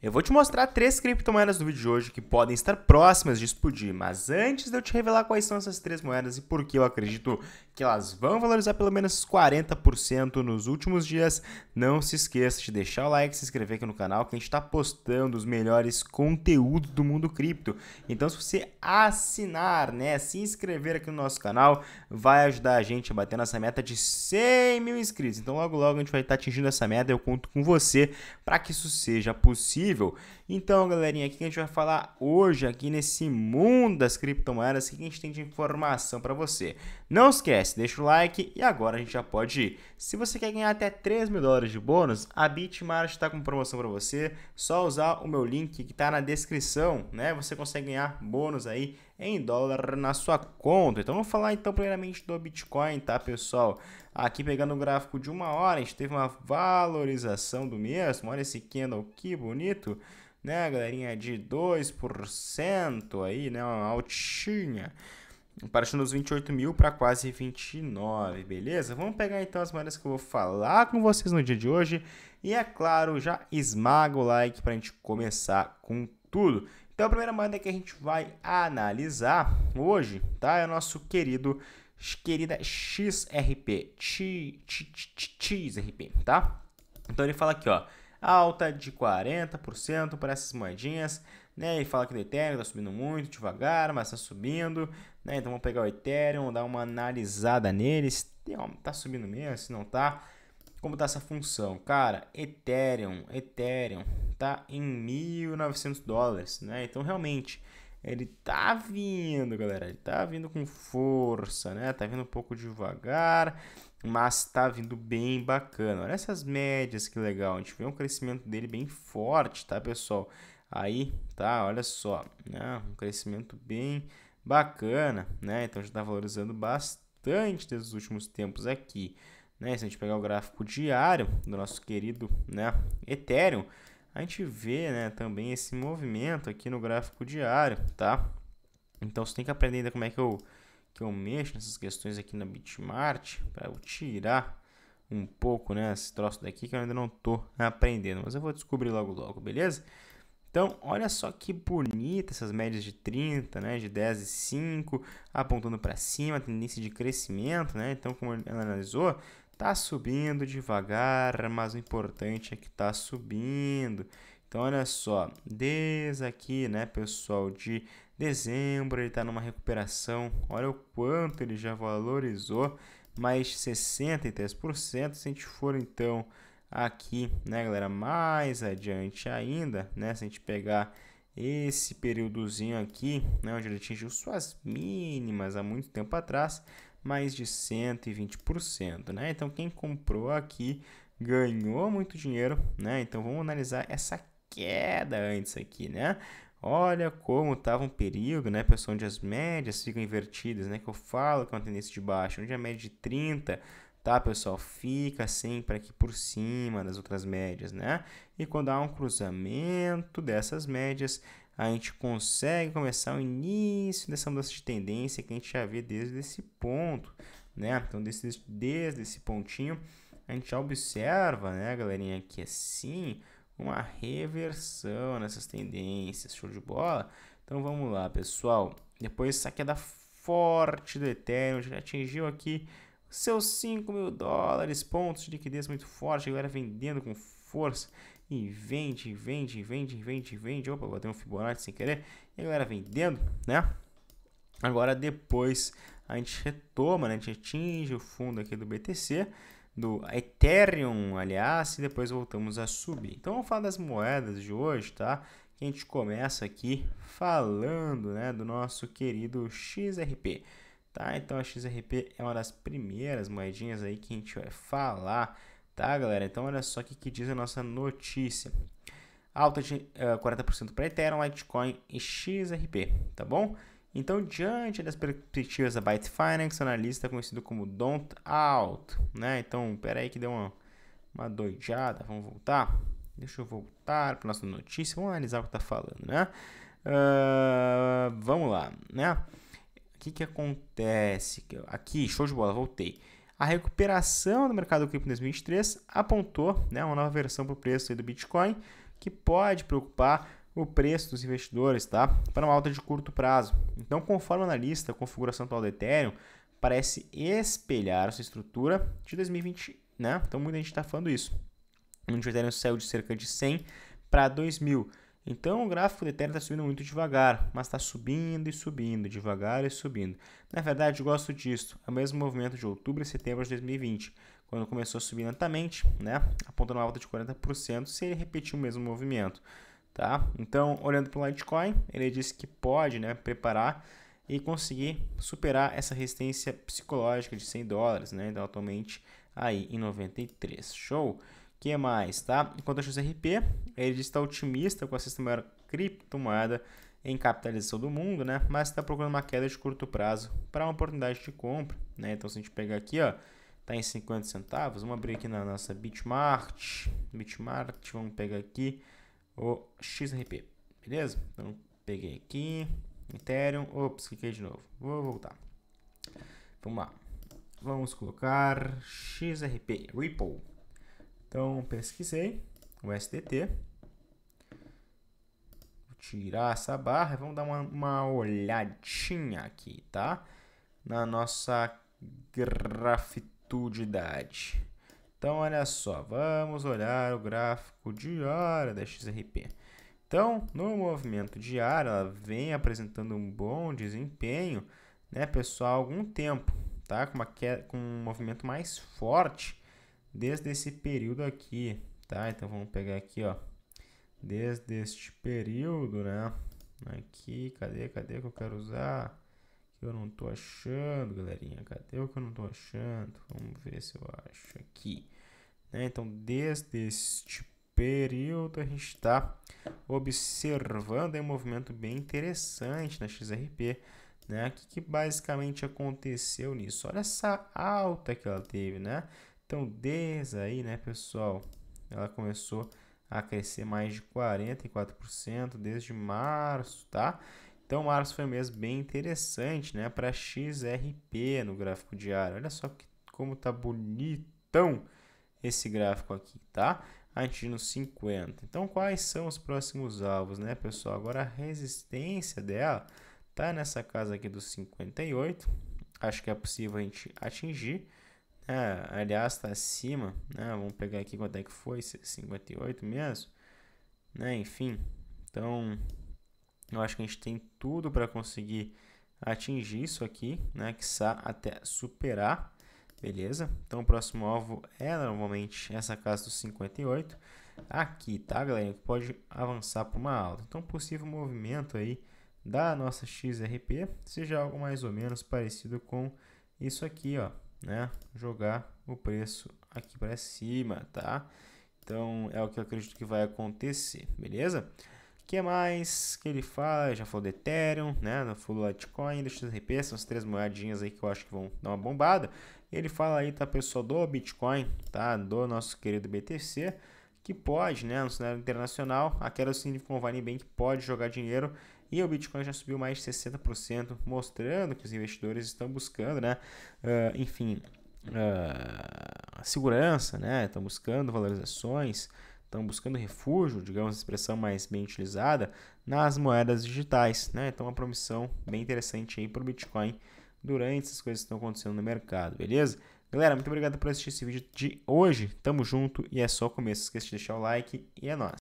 Eu vou te mostrar três criptomoedas do vídeo de hoje que podem estar próximas de explodir, mas antes de eu te revelar quais são essas três moedas e por que eu acredito que elas vão valorizar pelo menos 40% nos últimos dias. Não se esqueça de deixar o like, se inscrever aqui no canal, que a gente está postando os melhores conteúdos do mundo cripto. Então, se você assinar, né, se inscrever aqui no nosso canal, vai ajudar a gente a bater nossa meta de 100 mil inscritos. Então, logo logo a gente vai estar tá atingindo essa meta. Eu conto com você para que isso seja possível. Então, galerinha, aqui que a gente vai falar hoje aqui nesse mundo das criptomoedas, o que a gente tem de informação para você. Não esquece, deixa o like e agora a gente já pode ir. Se você quer ganhar até 3 mil dólares de bônus, a Bitmart está com promoção para você. Só usar o meu link que está na descrição, né? Você consegue ganhar bônus aí em dólar na sua conta. Então vamos falar então primeiramente do Bitcoin, tá, pessoal? Aqui pegando o gráfico de uma hora, a gente teve uma valorização do mesmo. Olha esse candle, que bonito né, galerinha, de 2% aí, né, uma altinha. Partindo dos 28 mil para quase 29, beleza? Vamos pegar então as moedas que eu vou falar com vocês no dia de hoje. E é claro, já esmaga o like para a gente começar com tudo. Então a primeira moeda que a gente vai analisar hoje, tá? É o nosso querido, querida XRP, XRP, tá? Então ele fala aqui, ó alta de 40% para essas moedinhas, né? E fala que o Ethereum está subindo muito devagar, mas está subindo, né? Então vamos pegar o Ethereum, dar uma analisada neles. Tá subindo mesmo? Se não tá, como tá essa função? Cara, Ethereum, Ethereum tá em 1.900 dólares, né? Então realmente ele tá vindo, galera. Ele tá vindo com força, né? Tá vindo um pouco devagar, mas tá vindo bem bacana. Olha essas médias, que legal. A gente vê um crescimento dele bem forte, tá, pessoal? Aí, tá, olha só, né? Um crescimento bem bacana, né? Então já tá valorizando bastante desses últimos tempos aqui, né? Se a gente pegar o gráfico diário do nosso querido, né, Ethereum, a gente vê né, também esse movimento aqui no gráfico diário, tá? Então você tem que aprender ainda como é que eu, que eu mexo nessas questões aqui na Bitmart para eu tirar um pouco né, esse troço daqui que eu ainda não tô aprendendo, mas eu vou descobrir logo logo, beleza? Então, olha só que bonita essas médias de 30, né, de 10 e 5, apontando para cima, tendência de crescimento, né? Então, como ele analisou, Tá subindo devagar, mas o importante é que tá subindo. Então, olha só, desde aqui, né, pessoal, de dezembro ele tá numa recuperação. Olha o quanto ele já valorizou, mais 63%. Se a gente for, então, aqui, né, galera, mais adiante ainda, né, se a gente pegar esse períodozinho aqui, né, onde ele atingiu suas mínimas há muito tempo atrás, mais de 120%, né? Então quem comprou aqui ganhou muito dinheiro, né? Então vamos analisar essa queda antes aqui, né? Olha como estava um período, né, pessoal, onde as médias ficam invertidas, né, que eu falo que é uma tendência de baixo onde a média de 30, tá, pessoal, fica sempre aqui por cima das outras médias, né? E quando há um cruzamento dessas médias, a gente consegue começar o início dessa mudança de tendência que a gente já vê desde esse ponto, né? Então, desde, desde esse pontinho, a gente já observa, né, galerinha, que assim, uma reversão nessas tendências, show de bola? Então, vamos lá, pessoal. Depois essa queda forte do Ethereum, já atingiu aqui seus 5 mil dólares, pontos de liquidez muito forte, agora vendendo com força. E vende, vende, vende, vende, vende. Opa, botei um Fibonacci sem querer. E a galera vendendo, né? Agora depois a gente retoma, né? A gente atinge o fundo aqui do BTC, do Ethereum, aliás, e depois voltamos a subir. Então vamos falar das moedas de hoje, tá? Que a gente começa aqui falando, né, do nosso querido XRP tá? Então a XRP é uma das primeiras moedinhas aí que a gente vai falar, tá, galera? Então olha só o que, que diz a nossa notícia. Alta de uh, 40% para Ethereum, Litecoin e XRP, tá bom? Então, diante das perspectivas da Byte Finance, analista é conhecido como Don't Out, né? Então, pera aí que deu uma, uma doidada, vamos voltar? Deixa eu voltar para nossa notícia, vamos analisar o que está falando, né? Uh, vamos lá, né? O que, que acontece? Aqui, show de bola, voltei. A recuperação do mercado cripto em 2023 apontou né, uma nova versão para o preço do Bitcoin, que pode preocupar o preço dos investidores tá, para uma alta de curto prazo. Então, conforme analista, a configuração atual do Ethereum parece espelhar essa estrutura de 2020. Né? Então, muita gente está falando isso. o Ethereum saiu de cerca de 100 para 2 mil então o gráfico de Ethereum está subindo muito devagar, mas está subindo e subindo, devagar e subindo. Na verdade, gosto disso. É o mesmo movimento de outubro e setembro de 2020, quando começou a subir lentamente, né? apontando uma alta de 40%, se ele repetir o mesmo movimento. Tá? Então, olhando para o Litecoin, ele disse que pode né, preparar e conseguir superar essa resistência psicológica de 100 dólares, né? Então, atualmente aí em 93. Show! que mais, tá? Enquanto a XRP, ele está otimista com a sexta maior criptomoeda em capitalização do mundo, né? Mas está procurando uma queda de curto prazo para uma oportunidade de compra, né? Então, se a gente pegar aqui, ó, tá em 50 centavos. Vamos abrir aqui na nossa Bitmart, Bitmart, vamos pegar aqui o XRP, beleza? Então, peguei aqui, Ethereum, ops, cliquei de novo, vou voltar. Vamos lá, vamos colocar XRP, Ripple. Então, pesquisei o SDT. Vou tirar essa barra e vamos dar uma, uma olhadinha aqui, tá? Na nossa grafitudidade. Então, olha só, vamos olhar o gráfico de da XRP. Então, no movimento de ela vem apresentando um bom desempenho, né, pessoal, há algum tempo, tá? Com, uma, com um movimento mais forte desde esse período aqui, tá? Então vamos pegar aqui, ó, desde este período, né? Aqui, cadê, cadê que eu quero usar? Que eu não tô achando, galerinha. Cadê o que eu não tô achando? Vamos ver se eu acho aqui. Né? Então, desde este período, a gente está observando um movimento bem interessante na XRP. Né? O que, que basicamente aconteceu nisso? Olha essa alta que ela teve, né? Então, desde aí, né, pessoal, ela começou a crescer mais de 44% desde março, tá? Então, março foi um mês bem interessante, né, para XRP no gráfico diário. Olha só que, como tá bonitão esse gráfico aqui, tá? Antes de nos 50. Então, quais são os próximos alvos, né, pessoal? Agora a resistência dela tá nessa casa aqui dos 58. Acho que é possível a gente atingir. É, aliás, está acima, né? Vamos pegar aqui quanto é que foi, 58 mesmo, né? Enfim, então eu acho que a gente tem tudo para conseguir atingir isso aqui, né? Que até superar, beleza? Então o próximo alvo é normalmente essa casa dos 58 aqui, tá, galera? Pode avançar para uma alta. Então possível movimento aí da nossa XRP seja algo mais ou menos parecido com isso aqui, ó né, jogar o preço aqui para cima, tá? Então é o que eu acredito que vai acontecer, beleza? O que mais que ele fala? Já falou do Ethereum, né? Já falou do Litecoin, do XRP, são as três moedinhas aí que eu acho que vão dar uma bombada. Ele fala aí, tá, pessoal, do Bitcoin, tá? Do nosso querido BTC, que pode, né, no cenário internacional, aquela queda do significa que pode jogar dinheiro e o Bitcoin já subiu mais de 60%, mostrando que os investidores estão buscando, né? Uh, enfim, uh, segurança, né? Estão buscando valorizações, estão buscando refúgio, digamos, a expressão mais bem utilizada, nas moedas digitais, né? Então, uma promissão bem interessante aí para o Bitcoin durante essas coisas que estão acontecendo no mercado, beleza? Galera, muito obrigado por assistir esse vídeo de hoje. Tamo junto e é só o começo. Esquece de deixar o like e é nóis.